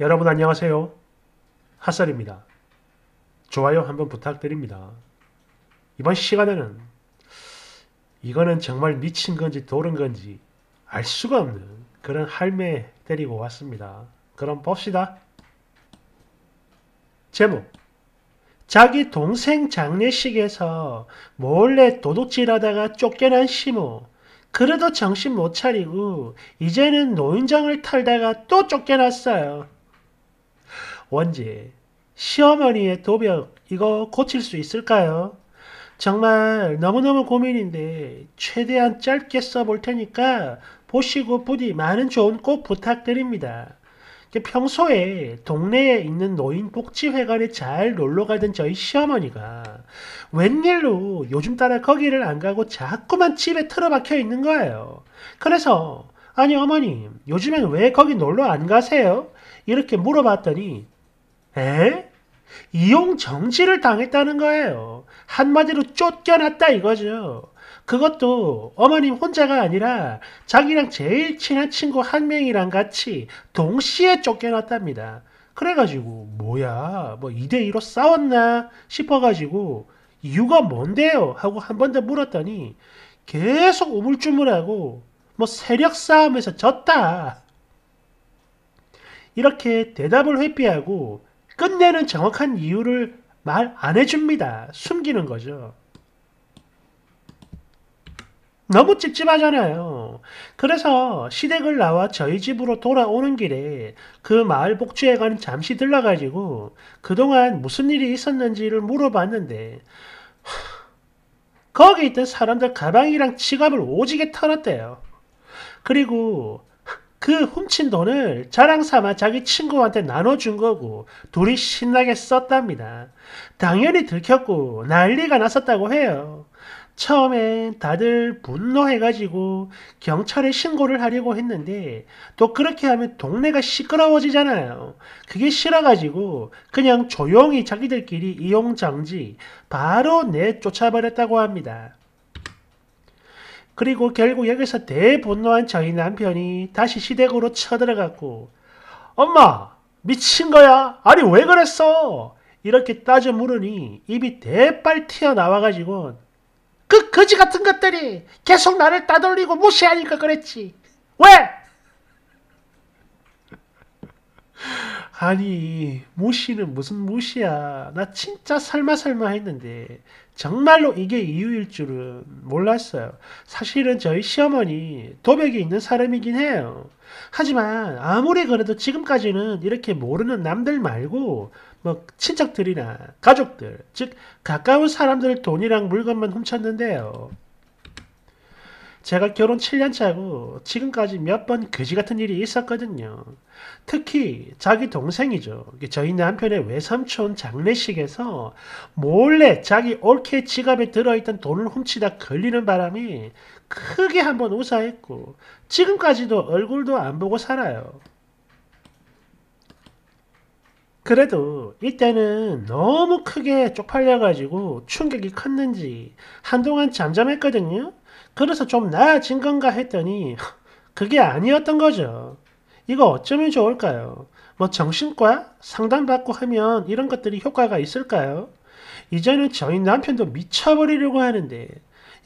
여러분 안녕하세요. 핫설입니다. 좋아요 한번 부탁드립니다. 이번 시간에는 이거는 정말 미친 건지 도른 건지 알 수가 없는 그런 할매 데리고 왔습니다. 그럼 봅시다. 제목 자기 동생 장례식에서 몰래 도둑질하다가 쫓겨난 시모 그래도 정신 못 차리고 이제는 노인장을 탈다가 또 쫓겨났어요. 원지, 시어머니의 도벽, 이거 고칠 수 있을까요? 정말 너무너무 고민인데 최대한 짧게 써볼 테니까 보시고 부디 많은 조언 꼭 부탁드립니다. 평소에 동네에 있는 노인복지회관에 잘 놀러 가던 저희 시어머니가 웬일로 요즘 따라 거기를 안 가고 자꾸만 집에 틀어박혀 있는 거예요. 그래서 아니 어머님 요즘엔 왜 거기 놀러 안 가세요? 이렇게 물어봤더니 에? 이용 정지를 당했다는 거예요. 한마디로 쫓겨났다 이거죠. 그것도 어머님 혼자가 아니라 자기랑 제일 친한 친구 한 명이랑 같이 동시에 쫓겨났답니다. 그래가지고 뭐야 뭐 2대2로 싸웠나 싶어가지고 이유가 뭔데요? 하고 한 번 더 물었더니 계속 우물쭈물하고 뭐 세력 싸움에서 졌다. 이렇게 대답을 회피하고 끝내는 정확한 이유를 말 안 해줍니다. 숨기는 거죠. 너무 찝찝하잖아요. 그래서 시댁을 나와 저희 집으로 돌아오는 길에 그 마을 복지회관 잠시 들러가지고 그동안 무슨 일이 있었는지를 물어봤는데 거기 있던 사람들 가방이랑 지갑을 오지게 털었대요. 그리고 그 훔친 돈을 자랑삼아 자기 친구한테 나눠준 거고 둘이 신나게 썼답니다. 당연히 들켰고 난리가 났었다고 해요. 처음엔 다들 분노해가지고 경찰에 신고를 하려고 했는데 또 그렇게 하면 동네가 시끄러워지잖아요. 그게 싫어가지고 그냥 조용히 자기들끼리 이용장지 바로 내쫓아버렸다고 합니다. 그리고 결국 여기서 대분노한 저희 남편이 다시 시댁으로 쳐들어갔고 엄마 미친 거야? 아니 왜 그랬어? 이렇게 따져 물으니 입이 대빨 튀어나와가지고 그 거지 같은 것들이 계속 나를 따돌리고 무시하니까 그랬지. 왜? 아니 무시는 무슨 무시야 나 진짜 설마설마 했는데 정말로 이게 이유일 줄은 몰랐어요 사실은 저희 시어머니 도벽이 있는 사람이긴 해요 하지만 아무리 그래도 지금까지는 이렇게 모르는 남들 말고 뭐 친척들이나 가족들 즉 가까운 사람들 돈이랑 물건만 훔쳤는데요 제가 결혼 7년 차고 지금까지 몇 번 그지 같은 일이 있었거든요. 특히 자기 동생이죠. 저희 남편의 외삼촌 장례식에서 몰래 자기 올케 지갑에 들어있던 돈을 훔치다 걸리는 바람에 크게 한번 우사했고 지금까지도 얼굴도 안 보고 살아요. 그래도 이때는 너무 크게 쪽팔려가지고 충격이 컸는지 한동안 잠잠했거든요. 그래서 좀 나아진 건가 했더니 그게 아니었던 거죠. 이거 어쩌면 좋을까요? 뭐 정신과 상담받고 하면 이런 것들이 효과가 있을까요? 이제는 저희 남편도 미쳐버리려고 하는데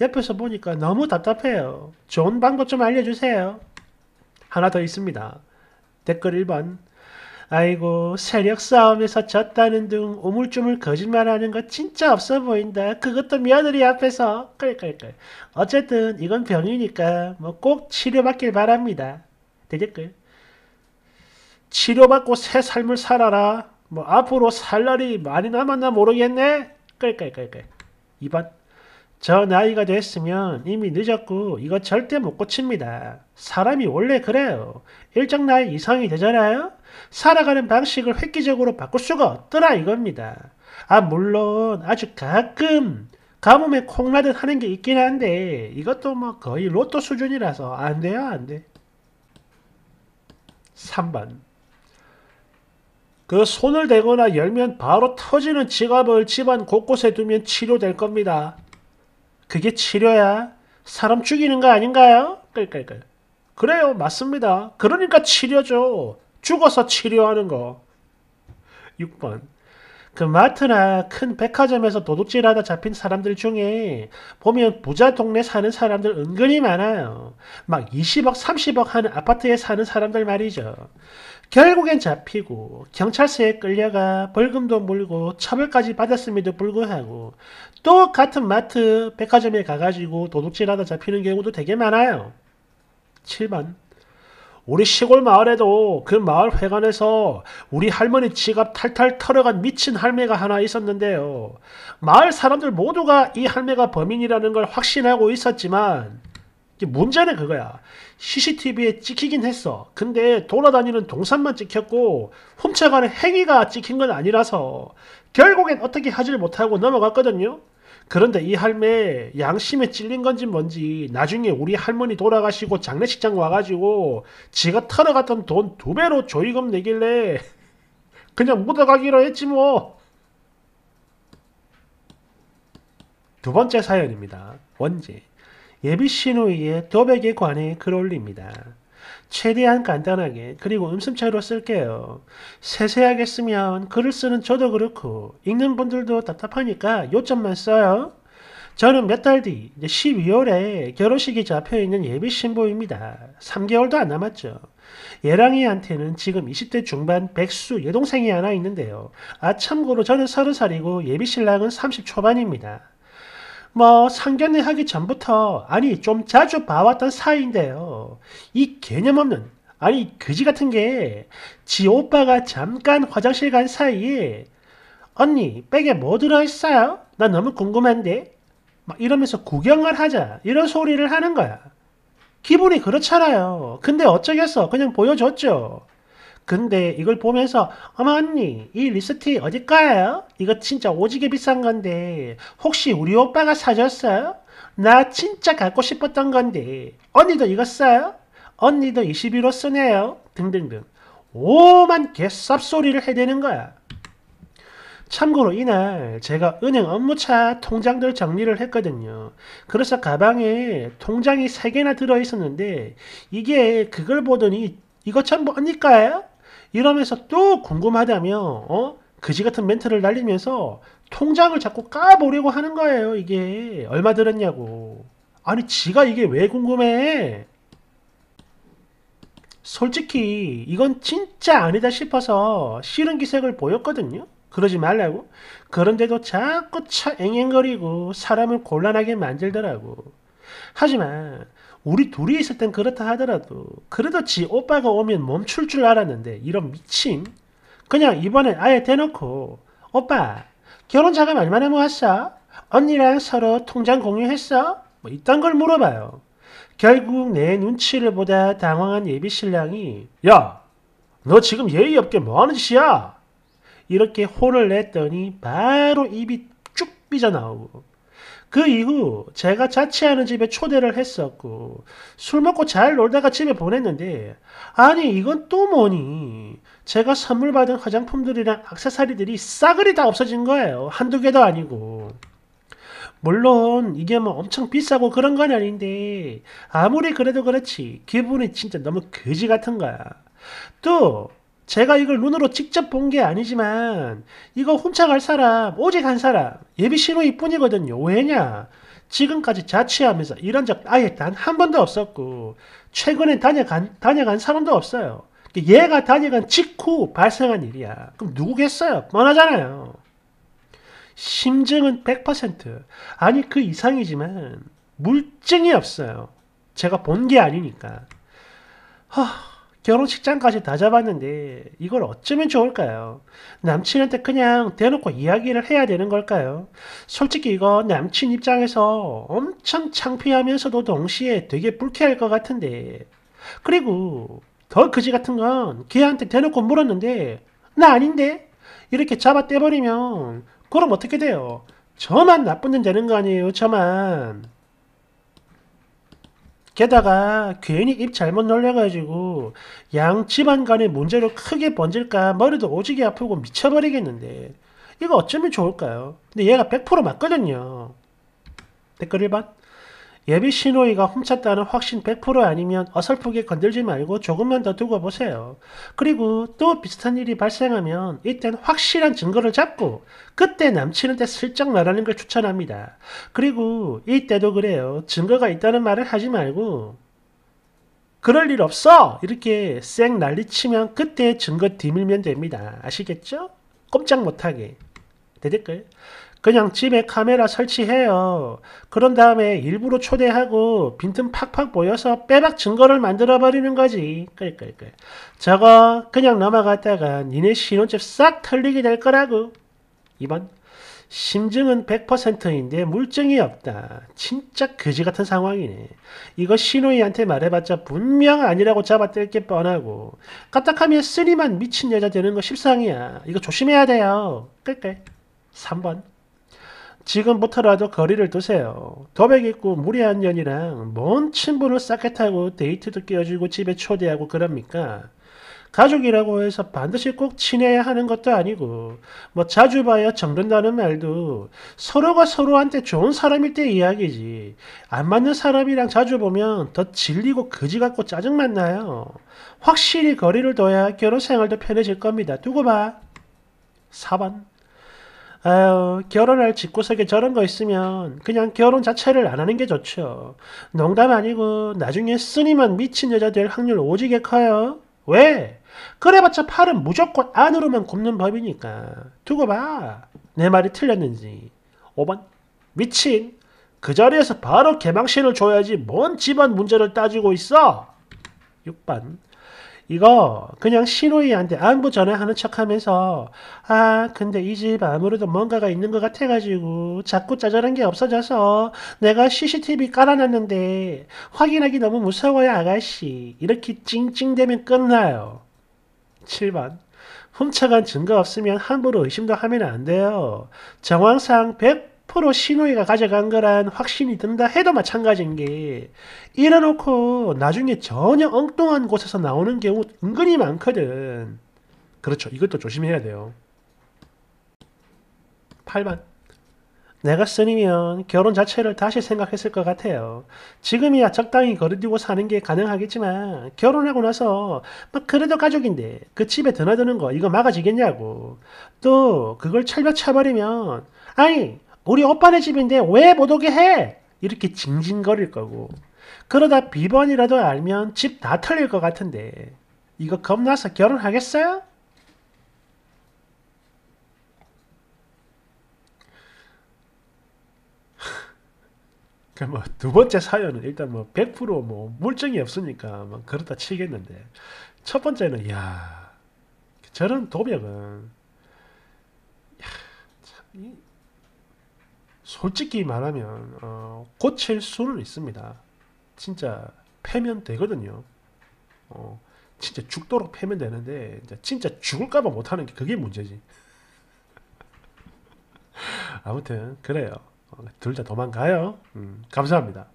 옆에서 보니까 너무 답답해요. 좋은 방법 좀 알려주세요. 하나 더 있습니다. 댓글 1번 아이고 세력 싸움에서 졌다는 둥우물조물 거짓말하는 거 진짜 없어 보인다. 그것도 며느리 앞에서 끌끌끌. 어쨌든 이건 병이니까 뭐 꼭 치료받길 바랍니다. 대댓글. 치료받고 새 삶을 살아라. 뭐 앞으로 살 날이 많이 남았나 모르겠네. 끌끌끌끌. 2번. 저 나이가 됐으면 이미 늦었고 이거 절대 못 고칩니다. 사람이 원래 그래요. 일정 나이 이상이 되잖아요. 살아가는 방식을 획기적으로 바꿀 수가 없더라 이겁니다. 아 물론 아주 가끔 가뭄에 콩나듯 하는 게 있긴 한데 이것도 뭐 거의 로또 수준이라서 안 돼요 안 돼. 3번 그 손을 대거나 열면 바로 터지는 지갑을 집안 곳곳에 두면 치료될 겁니다. 그게 치료야? 사람 죽이는 거 아닌가요? 끌끌끌. 그래요 맞습니다. 그러니까 치료죠. 죽어서 치료하는 거. 6번. 그 마트나 큰 백화점에서 도둑질하다 잡힌 사람들 중에 보면 부자 동네 사는 사람들 은근히 많아요. 막 20억, 30억 하는 아파트에 사는 사람들 말이죠. 결국엔 잡히고 경찰서에 끌려가 벌금도 물고 처벌까지 받았음에도 불구하고 또 같은 마트, 백화점에 가가지고 도둑질하다 잡히는 경우도 되게 많아요. 7번 우리 시골 마을에도 그 마을 회관에서 우리 할머니 지갑 탈탈 털어간 미친 할매가 하나 있었는데요. 마을 사람들 모두가 이 할매가 범인이라는 걸 확신하고 있었지만 문제는 그거야. CCTV에 찍히긴 했어. 근데 돌아다니는 동산만 찍혔고 훔쳐가는 행위가 찍힌 건 아니라서 결국엔 어떻게 하지를 못하고 넘어갔거든요. 그런데 이 할매 양심에 찔린 건지 뭔지 나중에 우리 할머니 돌아가시고 장례식장 와가지고 지가 털어갔던 돈 두 배로 조의금 내길래 그냥 묻어가기로 했지 뭐. 두 번째 사연입니다. 원제 예비 신우의 더백에 관해 글 올립니다. 최대한 간단하게 그리고 음성체로 쓸게요. 세세하게 쓰면 글을 쓰는 저도 그렇고 읽는 분들도 답답하니까 요점만 써요. 저는 몇 달 뒤, 12월에 결혼식이 잡혀있는 예비 신부입니다. 3개월도 안 남았죠. 예랑이한테는 지금 20대 중반 백수 여동생이 하나 있는데요. 아, 참고로 저는 30살이고 예비 신랑은 30 초반입니다. 뭐 상견례하기 전부터 아니 좀 자주 봐왔던 사이인데요. 이 개념 없는 아니 그지 같은 게 지 오빠가 잠깐 화장실 간 사이에 언니 백에 뭐 들어있어요? 나 너무 궁금한데 막 이러면서 구경을 하자 이런 소리를 하는 거야. 기분이 그렇잖아요. 근데 어쩌겠어 그냥 보여줬죠. 근데 이걸 보면서 어머 언니 이리스트 어디가요? 이거 진짜 오지게 비싼 건데 혹시 우리 오빠가 사줬어요? 나 진짜 갖고 싶었던 건데 언니도 이거 써요? 언니도 21호 쓰네요 등등등 오만 개쌉소리를 해대는 거야 참고로 이날 제가 은행 업무차 통장들 정리를 했거든요. 그래서 가방에 통장이 3개나 들어있었는데 이게 그걸 보더니 이거 전부 언니 거예요? 이러면서 또 궁금하다며 어? 그지 같은 멘트를 날리면서 통장을 자꾸 까보려고 하는 거예요. 이게 얼마 들었냐고. 아니 지가 이게 왜 궁금해? 솔직히 이건 진짜 아니다 싶어서 싫은 기색을 보였거든요. 그러지 말라고. 그런데도 자꾸 차 앵앵거리고 사람을 곤란하게 만들더라고. 하지만 우리 둘이 있을 땐 그렇다 하더라도 그래도 지 오빠가 오면 멈출 줄 알았는데 이런 미친 그냥 이번엔 아예 대놓고 오빠 결혼 자금 얼마나 모았어? 언니랑 서로 통장 공유했어? 뭐 이딴 걸 물어봐요. 결국 내 눈치를 보다 당황한 예비 신랑이 야너 지금 예의 없게 뭐하는 짓이야? 이렇게 혼을 냈더니 바로 입이 쭉 삐져나오고 그 이후 제가 자취하는 집에 초대를 했었고 술 먹고 잘 놀다가 집에 보냈는데 아니 이건 또 뭐니 제가 선물 받은 화장품들이랑 악세사리들이 싸그리 다 없어진 거예요 한두 개도 아니고 물론 이게 뭐 엄청 비싸고 그런 건 아닌데 아무리 그래도 그렇지 기분이 진짜 너무 거지 같은 거야 또 제가 이걸 눈으로 직접 본 게 아니지만 이거 훔쳐갈 사람 오직 한 사람 예비신호 이뿐이거든요. 왜냐? 지금까지 자취하면서 이런 적 아예 단 한 번도 없었고 최근에 다녀간 다녀간 사람도 없어요. 얘가 다녀간 직후 발생한 일이야. 그럼 누구겠어요? 뻔하잖아요. 심증은 100% 아니 그 이상이지만 물증이 없어요. 제가 본 게 아니니까. 허... 결혼식장까지 다 잡았는데 이걸 어쩌면 좋을까요? 남친한테 그냥 대놓고 이야기를 해야 되는 걸까요? 솔직히 이거 남친 입장에서 엄청 창피하면서도 동시에 되게 불쾌할 것 같은데 그리고 더 그지 같은 건 걔한테 대놓고 물었는데 나 아닌데? 이렇게 잡아 떼버리면 그럼 어떻게 돼요? 저만 나쁜 년 되는 거 아니에요 저만 게다가 괜히 입 잘못 놀려가지고 양 집안 간에 문제로 크게 번질까 머리도 오지게 아프고 미쳐버리겠는데 이거 어쩌면 좋을까요? 근데 얘가 100% 맞거든요. 댓글 1번 예비 신호위가 훔쳤다는 확신 100% 아니면 어설프게 건들지 말고 조금만 더 두고 보세요. 그리고 또 비슷한 일이 발생하면 이땐 확실한 증거를 잡고 그때 남친한테 슬쩍 말하는 걸 추천합니다. 그리고 이때도 그래요. 증거가 있다는 말을 하지 말고 그럴 일 없어! 이렇게 쌩 난리치면 그때 증거 뒤밀면 됩니다. 아시겠죠? 꼼짝 못하게. 대댓글. 그냥 집에 카메라 설치해요. 그런 다음에 일부러 초대하고 빈틈 팍팍 보여서 빼박 증거를 만들어버리는 거지. 그래, 그래, 그래. 저거 그냥 넘어갔다가 니네 신혼집 싹 털리게 될 거라고. 2번. 심증은 100%인데 물증이 없다. 진짜 거지 같은 상황이네. 이거 신우이한테 말해봤자 분명 아니라고 잡아뗄 게 뻔하고 까딱하면 쓰리만 미친 여자 되는 거 십상이야. 이거 조심해야 돼요. 끌끌. 3번. 지금부터라도 거리를 두세요. 더백있고 무례한 년이랑 먼 친분을 쌓게 타고 데이트도 끼워주고 집에 초대하고 그럽니까? 가족이라고 해서 반드시 꼭 친해야 하는 것도 아니고 뭐 자주 봐야 정든다는 말도 서로가 서로한테 좋은 사람일 때 이야기지 안 맞는 사람이랑 자주 보면 더 질리고 거지 같고 짜증만 나요 확실히 거리를 둬야 결혼 생활도 편해질 겁니다 두고 봐 4번 아유, 결혼할 집구석에 저런 거 있으면 그냥 결혼 자체를 안 하는 게 좋죠. 농담 아니고 나중에 쓰니만 미친 여자 될 확률 오지게 커요. 왜? 그래봤자 팔은 무조건 안으로만 굽는 법이니까. 두고 봐. 내 말이 틀렸는지. 5번. 미친. 그 자리에서 바로 개망신을 줘야지 뭔 집안 문제를 따지고 있어. 6번. 이거 그냥 시로이한테 안부 전화하는 척하면서 아 근데 이 집 아무래도 뭔가가 있는 것 같아가지고 자꾸 짜잘한 게 없어져서 내가 CCTV 깔아놨는데 확인하기 너무 무서워요 아가씨 이렇게 찡찡대면 끝나요 7번 훔쳐간 증거 없으면 함부로 의심도 하면 안 돼요 정황상 100 100% 신호위가 가져간 거란 확신이 든다 해도 마찬가지인 게 이래놓고 나중에 전혀 엉뚱한 곳에서 나오는 경우 은근히 많거든. 그렇죠. 이것도 조심해야 돼요. 8번 내가 쓰니면 결혼 자체를 다시 생각했을 것 같아요. 지금이야 적당히 거리두고 사는 게 가능하겠지만 결혼하고 나서 막 그래도 가족인데 그 집에 드나드는 거 이거 막아지겠냐고. 또 그걸 철벽 쳐버리면 아니 우리 오빠네 집인데 왜 못 오게 해? 이렇게 징징거릴 거고 그러다 비번이라도 알면 집 다 털릴 것 같은데 이거 겁나서 결혼하겠어요? 그 뭐두 번째 사연은 일단 뭐 100%뭐 물증이 없으니까 막 뭐 그렇다 치겠는데 첫 번째는 야 저런 도벽은 야, 참, 솔직히 말하면 어, 고칠 수는 있습니다. 진짜 패면 되거든요. 어, 진짜 죽도록 패면 되는데 진짜 죽을까봐 못하는 게 그게 문제지. 아무튼 그래요. 어, 둘다 도망가요. 음, 감사합니다.